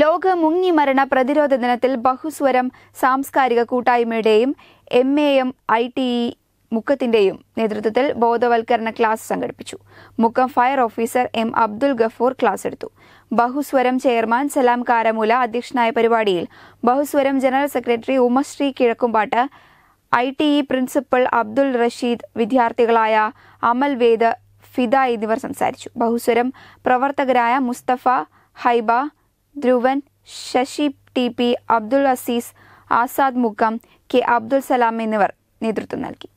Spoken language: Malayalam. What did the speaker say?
ലോക മുങ്ങിമരണ പ്രതിരോധ ദിനത്തിൽ ബഹുസ്വരം സാംസ്കാരിക കൂട്ടായ്മയുടെയും M A M I T E e മുക്കത്തിന്റെയും നേതൃത്വത്തിൽ ബോധവൽക്കരണ ക്ലാസ് സംഘടിപ്പിച്ചു Mukkam fire officer M Abdul Gafoor class എടുത്തു ബഹുസ്വരം ചെയർമാൻ സലാം കാരമൂല അധ്യക്ഷനായ പരിപാടിയിൽ Bahuswaram general secretary Umasree Kizhakkumpattu I T E principal Abdul Rasheed വിദ്യാർത്ഥികളായ അമൽ വേദ് ഫിദ എന്നിവർ സംസാരിച്ചു ബഹുസ്വരം പ്രവർത്തകരായ Mustafa Haiba Dhruvan Sasi T P Abdul Azeez Azad Mukkam K Abdul Salam എന്നിവർ നേതൃത്വം നൽകി